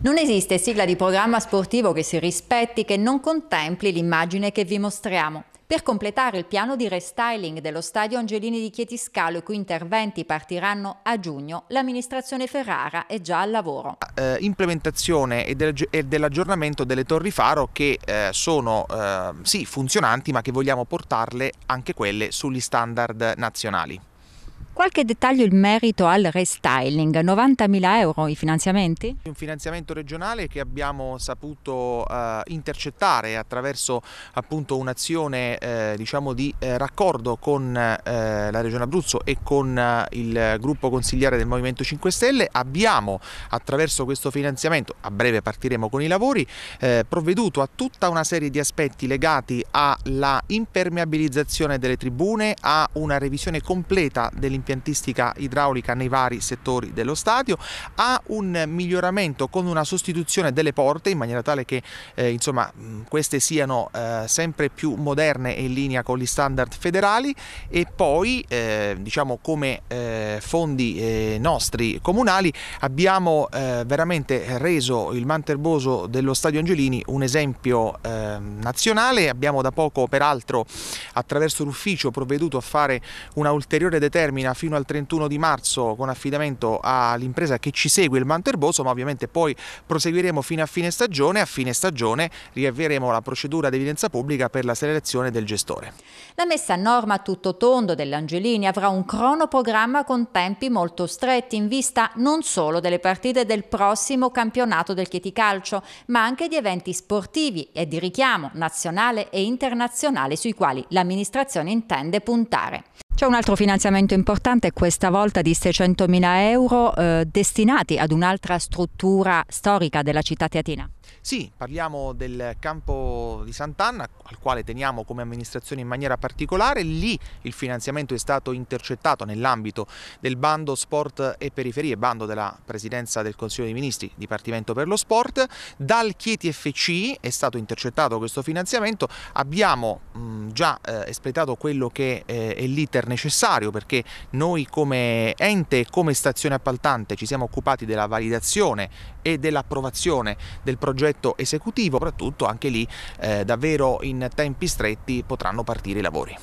Non esiste sigla di programma sportivo che si rispetti che non contempli l'immagine che vi mostriamo. Per completare il piano di restyling dello stadio Angelini di Chietiscalo, i cui interventi partiranno a giugno, l'amministrazione Ferrara è già al lavoro. Ah, eh, implementazione e, del, dell'aggiornamento delle torri faro che eh, sono eh, sì funzionanti ma che vogliamo portarle anche quelle sugli standard nazionali. Qualche dettaglio in merito al restyling, 90.000 euro i finanziamenti? Un finanziamento regionale che abbiamo saputo eh, intercettare attraverso appunto un'azione eh, diciamo di eh, raccordo con eh, la Regione Abruzzo e con eh, il gruppo consigliare del Movimento 5 Stelle. Abbiamo attraverso questo finanziamento, a breve partiremo con i lavori, eh, provveduto a tutta una serie di aspetti legati alla impermeabilizzazione delle tribune, a una revisione completa dell'impianto impiantistica idraulica nei vari settori dello stadio, ha un miglioramento con una sostituzione delle porte in maniera tale che eh, insomma, queste siano eh, sempre più moderne e in linea con gli standard federali e poi eh, diciamo come eh, fondi eh, nostri comunali abbiamo eh, veramente reso il Manterboso dello Stadio Angelini un esempio nazionale, abbiamo da poco peraltro attraverso l'ufficio provveduto a fare una ulteriore determina fino al 31 di marzo con affidamento all'impresa che ci segue, il Manto Erboso, ma ovviamente poi proseguiremo fino a fine stagione. A fine stagione riavvieremo la procedura di evidenza pubblica per la selezione del gestore. La messa a norma tutto tondo dell'Angelini avrà un cronoprogramma con tempi molto stretti in vista non solo delle partite del prossimo campionato del Chieticalcio, ma anche di eventi sportivi e di richiamo nazionale e internazionale sui quali l'amministrazione intende puntare. C'è un altro finanziamento importante, questa volta di 600 mila euro eh, destinati ad un'altra struttura storica della città teatina. Sì, parliamo del campo di Sant'Anna, al quale teniamo come amministrazione in maniera particolare. Lì il finanziamento è stato intercettato nell'ambito del bando sport e periferie, bando della Presidenza del Consiglio dei Ministri, Dipartimento per lo Sport. Dal Chieti FC è stato intercettato questo finanziamento. Abbiamo mh, mm, già eh, espletato quello che eh, è l'iter necessario perché noi come ente e come stazione appaltante ci siamo occupati della validazione e dell'approvazione del progetto esecutivo, soprattutto anche lì eh, davvero in tempi stretti potranno partire i lavori.